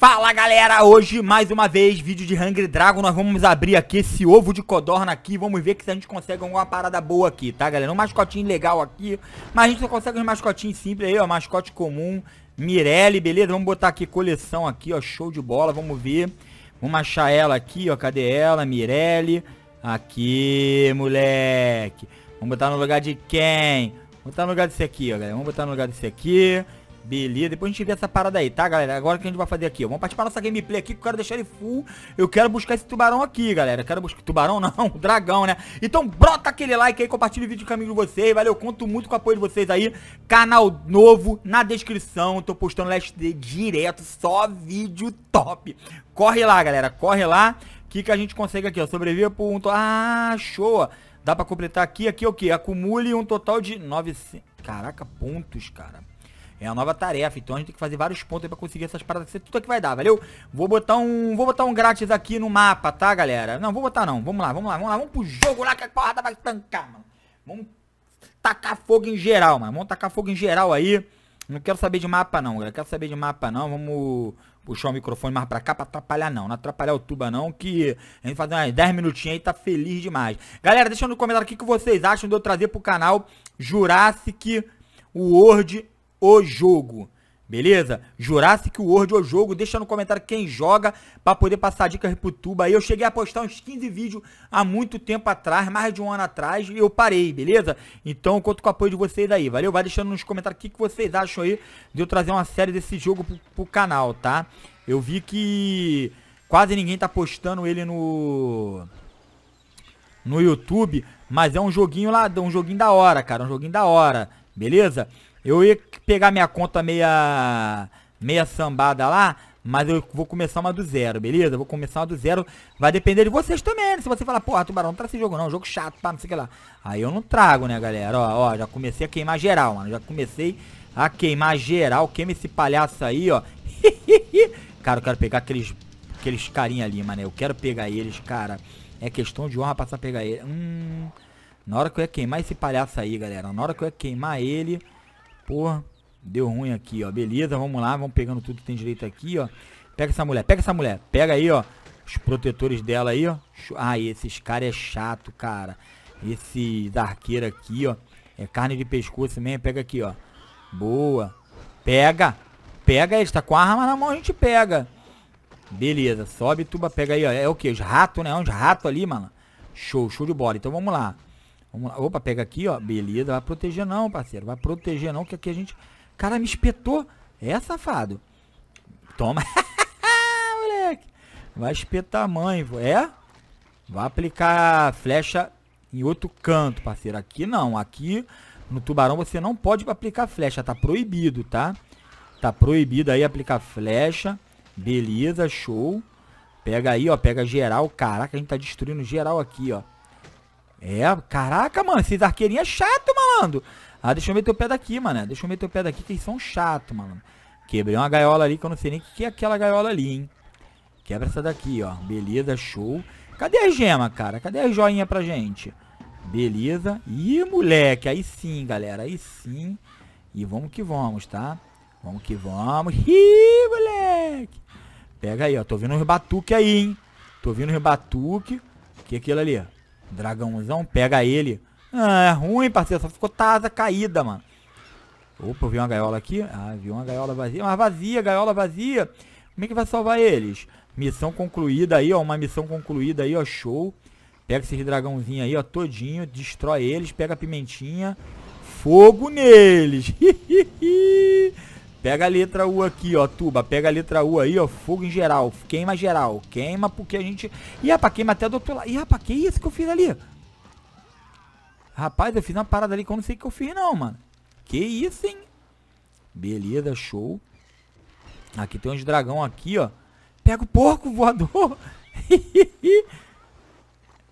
Fala galera, hoje mais uma vez vídeo de Hungry Dragon, nós vamos abrir aqui esse ovo de codorna aqui, vamos ver se a gente consegue alguma parada boa aqui, tá galera? Um mascotinho legal aqui, mas a gente só consegue um mascotinho simples aí, ó, mascote comum, Mirelle, beleza? Vamos botar aqui coleção aqui, ó, show de bola, vamos ver, vamos achar ela aqui, ó, cadê ela? Mirelle, aqui, moleque, vamos botar no lugar de quem? Vamos botar no lugar desse aqui, ó, galera, vamos botar no lugar desse aqui... Beleza, depois a gente vê essa parada aí, tá, galera? Agora o que a gente vai fazer aqui, Vamos partir pra nossa gameplay aqui, que eu quero deixar ele full. Eu quero buscar esse tubarão aqui, galera. quero buscar... Tubarão não, dragão, né? Então brota aquele like aí, compartilha o vídeo com amigo de vocês, valeu? Eu conto muito com o apoio de vocês aí. Canal novo na descrição. tô postando Last Day direto, só vídeo top. Corre lá, galera, corre lá. O que, que a gente consegue aqui, ó? Sobreviver por um... Ah, show! Dá pra completar aqui, aqui o quê? Acumule um total de 900... Caraca, pontos, cara. É a nova tarefa, então a gente tem que fazer vários pontos para conseguir essas paradas. Isso é tudo que vai dar, valeu? Vou botar um, vou botar um grátis aqui no mapa, tá, galera? Não, vou botar não. Vamos lá, vamos lá, vamos lá. Vamos pro jogo lá que a porrada vai tancar, mano. Vamos tacar fogo em geral, mano. Vamos tacar fogo em geral aí. Não quero saber de mapa não, galera. Quero saber de mapa não. Vamos puxar o microfone mais pra cá pra atrapalhar não. Não atrapalhar o tuba não, que a gente fazer umas 10 minutinhos aí tá feliz demais. Galera, deixa no comentário o que, que vocês acham de eu trazer pro canal Jurassic World o jogo. Beleza? Jurassic World o jogo. Deixa no comentário quem joga para poder passar dicas pro tuba aí. Eu cheguei a postar uns 15 vídeos há muito tempo atrás, mais de um ano atrás, e eu parei, beleza? Então conto com o apoio de vocês aí, valeu? Vai deixando nos comentários o que, vocês acham aí de eu trazer uma série desse jogo pro, pro canal, tá? Eu vi que quase ninguém tá postando ele no no YouTube, mas é um joguinho lá, um joguinho da hora, cara, um joguinho da hora, beleza? Eu ia pegar minha conta meia, meia sambada lá, mas eu vou começar uma do zero, beleza? Vou começar uma do zero. Vai depender de vocês também, né? Se você falar, porra, Tubarão, não traz esse jogo não, jogo chato, pá, não sei o que lá. Aí eu não trago, né, galera? Ó, ó, já comecei a queimar geral, mano. Já comecei a queimar geral. Queima esse palhaço aí, ó. cara, eu quero pegar aqueles, aqueles carinha ali, mano. Eu quero pegar eles, cara. É questão de honra passar a pegar ele. Hum... Na hora que eu ia queimar esse palhaço aí, galera. Na hora que eu ia queimar ele... Porra, deu ruim aqui, ó. Beleza, vamos lá, vamos pegando tudo que tem direito aqui, ó. Pega essa mulher, pega essa mulher. Pega aí, ó. Os protetores dela aí, ó. ah, esses caras é chato, cara. Esse arqueiro aqui, ó. É carne de pescoço mesmo. Pega aqui, ó. Boa. Pega. Pega, ele tá com a arma na mão, a gente pega. Beleza, sobe, tuba, pega aí, ó. É o que? Os ratos, né? Uns ratos ali, mano. Show, show de bola. Então vamos lá. Vamos lá. Opa, pega aqui, ó. Beleza, vai proteger não, parceiro. Vai proteger não, que aqui a gente... Cara, me espetou. É, safado. Toma. Moleque. Vai espetar a mãe, é? Vai aplicar flecha em outro canto, parceiro. Aqui não, aqui no tubarão você não pode aplicar flecha, tá proibido, tá? Tá proibido aí aplicar flecha. Beleza, show. Pega aí, ó, pega geral. Caraca, a gente tá destruindo geral aqui, ó. É, caraca, mano, esses arqueirinhos é chato, malandro. Ah, deixa eu meter o pé daqui, mano. Deixa eu meter o pé daqui, que eles são chato, mano. Quebrei uma gaiola ali, que eu não sei nem o que é aquela gaiola ali, hein. Quebra essa daqui, ó. Beleza, show. Cadê a gema, cara? Cadê a joinha pra gente? Beleza. Ih, moleque, aí sim, galera, aí sim. E vamos que vamos, tá? Vamos que vamos. Ih, moleque. Pega aí, ó. Tô vendo uns batuque aí, hein. Tô vendo uns batuque. O que é aquilo ali, ó? Dragãozão, pega ele. Ah, é ruim, parceiro. Só ficou taza caída, mano. Opa, eu vi uma gaiola aqui. Ah, vi uma gaiola vazia. Mas vazia, gaiola vazia. Como é que vai salvar eles? Missão concluída aí, ó. Uma missão concluída aí, ó. Show. Pega esses dragãozinhos aí, ó. Todinho. Destrói eles. Pega a pimentinha. Fogo neles. Hihihi. Pega a letra U aqui, ó, tuba. Pega a letra U aí, ó, fogo em geral. Queima geral. Queima porque a gente... Ih, rapaz, queima até do outro lado. Ih, rapaz, que isso que eu fiz ali? Rapaz, eu fiz uma parada ali que eu não sei o que eu fiz não, mano. Que isso, hein? Beleza, show. Aqui tem uns dragão aqui, ó. Pega o porco voador.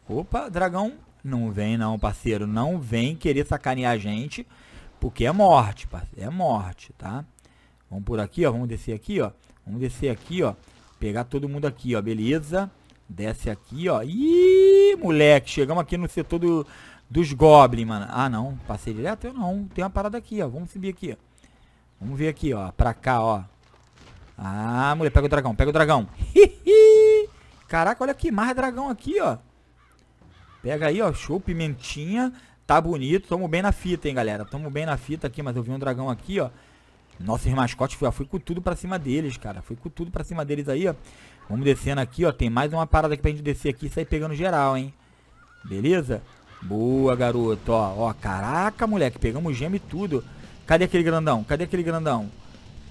Opa, dragão. Não vem não, parceiro. Não vem querer sacanear a gente. Porque é morte, parceiro. É morte, tá? Vamos por aqui, ó. Vamos descer aqui, ó. Vamos descer aqui, ó. Pegar todo mundo aqui, ó. Beleza. Desce aqui, ó. Ih, moleque. Chegamos aqui no setor do, dos goblins, mano. Ah, não. Passei direto? Eu não. Tem uma parada aqui, ó. Vamos subir aqui, ó. Vamos ver aqui, ó. Pra cá, ó. Ah, moleque. Pega o dragão. Pega o dragão. Caraca, olha que mais dragão aqui, ó. Pega aí, ó. Show, pimentinha. Tá bonito. Tamo bem na fita, hein, galera. Tamo bem na fita aqui, mas eu vi um dragão aqui, ó. Nossos mascotes, foi, fui com tudo pra cima deles, cara. Fui com tudo pra cima deles aí, ó. Vamos descendo aqui, ó. Tem mais uma parada aqui pra gente descer aqui e sair pegando geral, hein. Beleza? Boa, garoto, ó. Ó, caraca, moleque. Pegamos gema e tudo. Cadê aquele grandão? Cadê aquele grandão?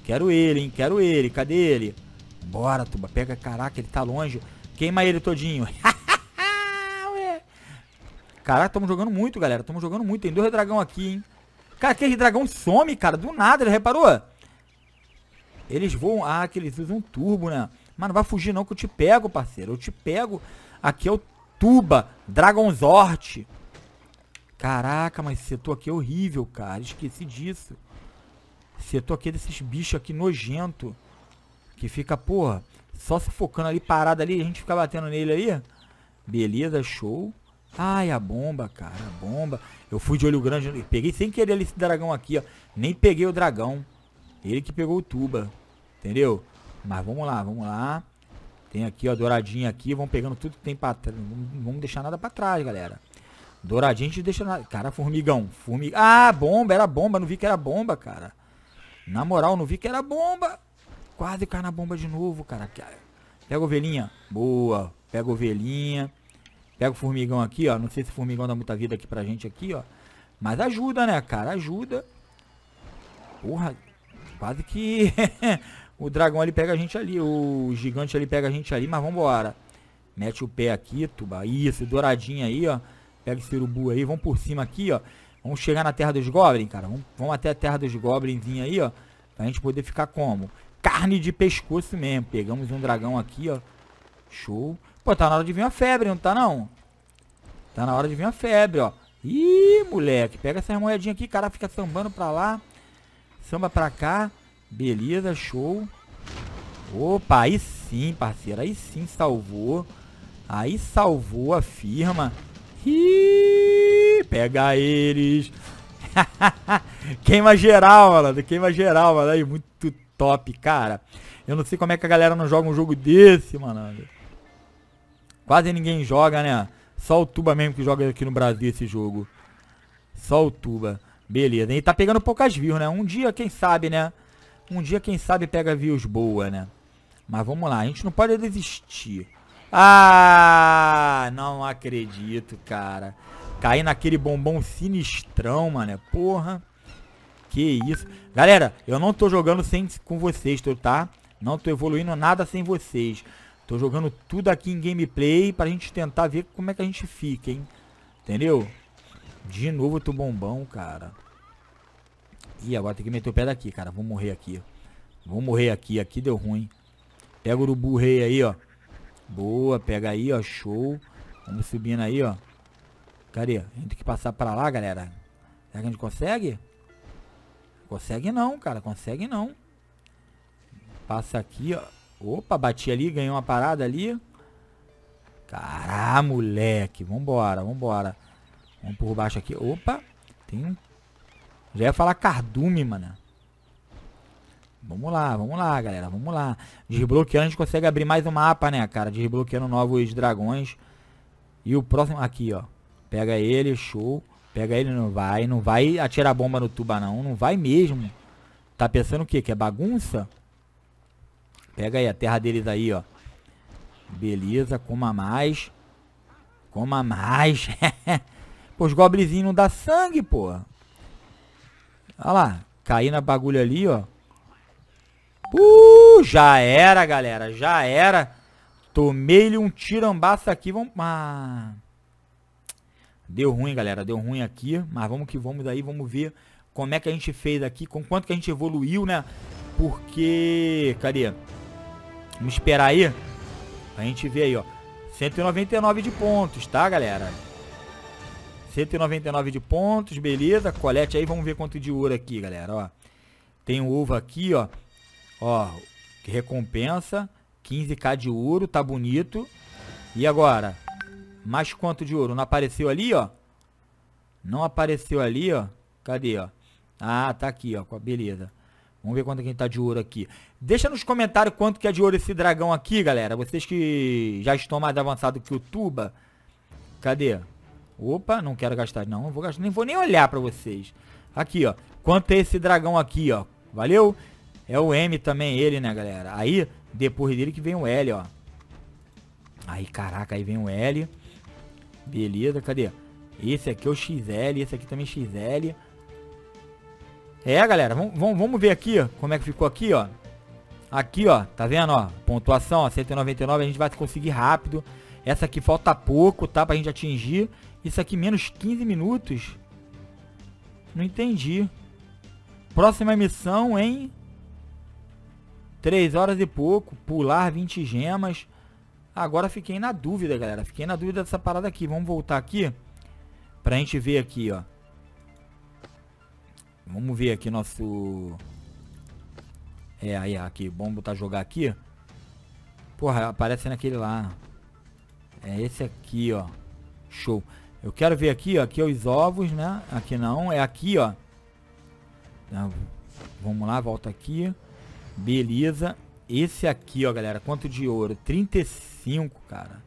Quero ele, hein. Quero ele. Cadê ele? Bora, tuba. Pega, caraca, ele tá longe. Queima ele todinho. caraca, estamos jogando muito, galera. Estamos jogando muito. Tem dois dragão aqui, hein. Cara, aquele dragão some, cara, do nada, ele reparou? Eles voam, ah, que eles usam turbo, né? Mano, vai fugir não que eu te pego, parceiro, eu te pego. Aqui é o Tuba, Dragonzort. Caraca, mas esse setor aqui é horrível, cara, esqueci disso. Setor aqui é desses bichos aqui nojento. Que fica, porra, só se focando ali, parado ali, a gente fica batendo nele ali. Beleza, show. Ai, a bomba, cara, a bomba. Eu fui de olho grande, peguei sem querer esse dragão aqui, ó. Nem peguei o dragão. Ele que pegou o tuba, entendeu? Mas vamos lá, vamos lá. Tem aqui, ó, douradinha aqui. Vamos pegando tudo que tem pra trás. Não vamos deixar nada pra trás, galera. Douradinha a gente deixa nada. Cara, formigão. Formig... Ah, bomba, era bomba. Não vi que era bomba, cara. Na moral, não vi que era bomba. Quase cai na bomba de novo, cara. Pega ovelhinha. Boa. Pega ovelhinha. Pega o formigão aqui, ó. Não sei se o formigão dá muita vida aqui pra gente aqui, ó. Mas ajuda, né, cara? Ajuda. Porra, quase que... o dragão ali pega a gente ali. O gigante ali pega a gente ali, mas vambora. Mete o pé aqui, tuba. Isso, douradinho aí, ó. Pega esse urubu aí. Vamos por cima aqui, ó. Vamos chegar na terra dos goblins, cara. Vamos, vamos até a terra dos goblins aí, ó. Pra gente poder ficar como? Carne de pescoço mesmo. Pegamos um dragão aqui, ó. Show. Pô, tá na hora de vir uma febre, não tá não? Tá na hora de vir uma febre, ó. Ih, moleque, pega essa moedinha aqui, cara, fica sambando pra lá. Samba pra cá. Beleza, show. Opa, aí sim, parceiro, aí sim salvou. Aí salvou a firma. Ih, pega eles. queima geral, mano. Queima geral, mano. Aí, muito top, cara. Eu não sei como é que a galera não joga um jogo desse, mano. Quase ninguém joga, né? Só o Tuba mesmo que joga aqui no Brasil esse jogo. Só o Tuba. Beleza. E tá pegando poucas views, né? Um dia, quem sabe, né? Um dia, quem sabe, pega views boa, né? Mas vamos lá. A gente não pode desistir. Ah, não acredito, cara. Cair naquele bombom sinistrão, mano. Porra. Que isso. Galera, eu não tô jogando sem, com vocês, tá? Não tô evoluindo nada sem vocês. Tô jogando tudo aqui em gameplay pra gente tentar ver como é que a gente fica, hein? Entendeu? De novo tu bombão, cara. Ih, agora tem que meter o pé daqui, cara. Vou morrer aqui. Vou morrer aqui. Aqui deu ruim. Pega o urubu rei aí, ó. Boa, pega aí, ó. Show. Vamos subindo aí, ó. Cadê? A gente tem que passar pra lá, galera. Será que a gente consegue? Consegue não, cara. Consegue não. Passa aqui, ó. Opa, bati ali, ganhei uma parada ali. Cará, moleque. Vambora, vambora. Vamos por baixo aqui. Opa, tem um... Já ia falar cardume, mano. Vamos lá, vamos lá, galera. Vamos lá. Desbloqueando, a gente consegue abrir mais um mapa, né, cara? Desbloqueando novos dragões. E o próximo aqui, ó. Pega ele, show. Pega ele, não vai. Não vai atirar bomba no tuba, não. Não vai mesmo. Tá pensando o quê? Que é bagunça? Pega aí a terra deles aí, ó. Beleza, coma mais. Coma mais. pô, os goblinzinhos não dá sangue, pô. Olha lá. Cair na bagulho ali, ó. Uh, já era, galera. Já era. Tomei-lhe um tirambaço aqui. Vamos... Ah. Deu ruim, galera. Deu ruim aqui. Mas vamos que vamos aí. Vamos ver como é que a gente fez aqui. Com quanto que a gente evoluiu, né? Porque... Cadê? Vamos esperar aí. A gente vê aí, ó. 199 de pontos, tá, galera? 199 de pontos, beleza. Colete aí, vamos ver quanto de ouro aqui, galera, ó. Tem o ovo aqui, ó. Ó, que recompensa. 15k de ouro, tá bonito. E agora? Mais quanto de ouro? Não apareceu ali, ó? Não apareceu ali, ó. Cadê, ó? Ah, tá aqui, ó. Beleza. Vamos ver quanto que a gente tá de ouro aqui. Deixa nos comentários quanto que é de ouro esse dragão aqui, galera. Vocês que já estão mais avançados que o Tuba. Cadê? Opa, não quero gastar não. não vou gastar, nem vou nem olhar pra vocês. Aqui, ó. Quanto é esse dragão aqui, ó. Valeu? É o M também, ele, né, galera? Aí, depois dele que vem o L, ó. Aí, caraca, aí vem o L. Beleza, cadê? Esse aqui é o XL, esse aqui também é XL. É, galera, vamos, ver aqui ó, como é que ficou aqui, ó. Aqui, ó, tá vendo, ó? Pontuação, ó, 199, a gente vai conseguir rápido. Essa aqui falta pouco, tá? Pra gente atingir. Isso aqui, menos 15 minutos. Não entendi. Próxima missão em... 3 horas e pouco. Pular 20 gemas. Agora fiquei na dúvida, galera. Fiquei na dúvida dessa parada aqui. Vamos voltar aqui. Pra gente ver aqui, ó. Vamos ver aqui nosso... É, aí, aqui. Vamos botar jogar aqui. Porra, aparece naquele lá. É esse aqui, ó. Show. Eu quero ver aqui, ó. Aqui é os ovos, né? Aqui não. É aqui, ó. Tá, vamos lá, volta aqui. Beleza. Esse aqui, ó, galera. Quanto de ouro? 35, cara.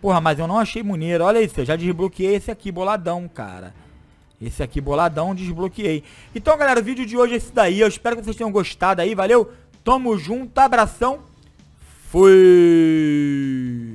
Porra, mas eu não achei maneiro. Olha isso, eu já desbloqueei esse aqui, boladão, cara. Esse aqui boladão, desbloqueei. Então, galera, o vídeo de hoje é esse daí. Eu espero que vocês tenham gostado aí, valeu? Tamo junto, abração. Fui!